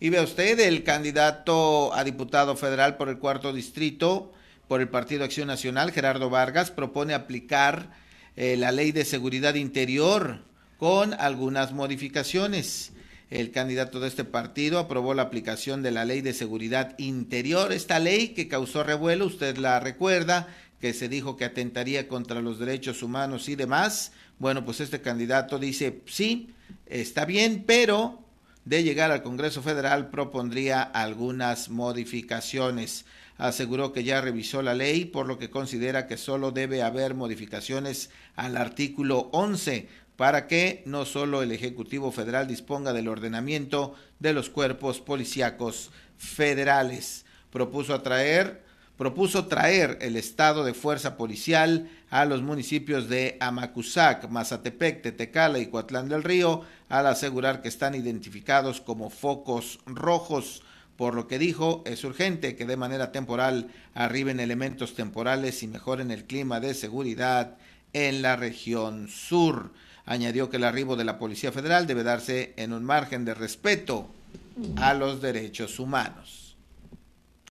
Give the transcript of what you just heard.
Y vea usted, el candidato a diputado federal por el cuarto distrito, por el Partido Acción Nacional, Gerardo Vargas, propone aplicar eh, la ley de seguridad interior con algunas modificaciones. El candidato de este partido aprobó la aplicación de la ley de seguridad interior, esta ley que causó revuelo, usted la recuerda, que se dijo que atentaría contra los derechos humanos y demás. Bueno, pues este candidato dice, sí, está bien, pero de llegar al Congreso Federal propondría algunas modificaciones. Aseguró que ya revisó la ley, por lo que considera que solo debe haber modificaciones al artículo 11 para que no solo el Ejecutivo Federal disponga del ordenamiento de los cuerpos policíacos federales. Propuso atraer propuso traer el estado de fuerza policial a los municipios de Amacuzac, Mazatepec, Tetecala y Coatlán del Río al asegurar que están identificados como focos rojos por lo que dijo, es urgente que de manera temporal arriben elementos temporales y mejoren el clima de seguridad en la región sur. Añadió que el arribo de la Policía Federal debe darse en un margen de respeto a los derechos humanos.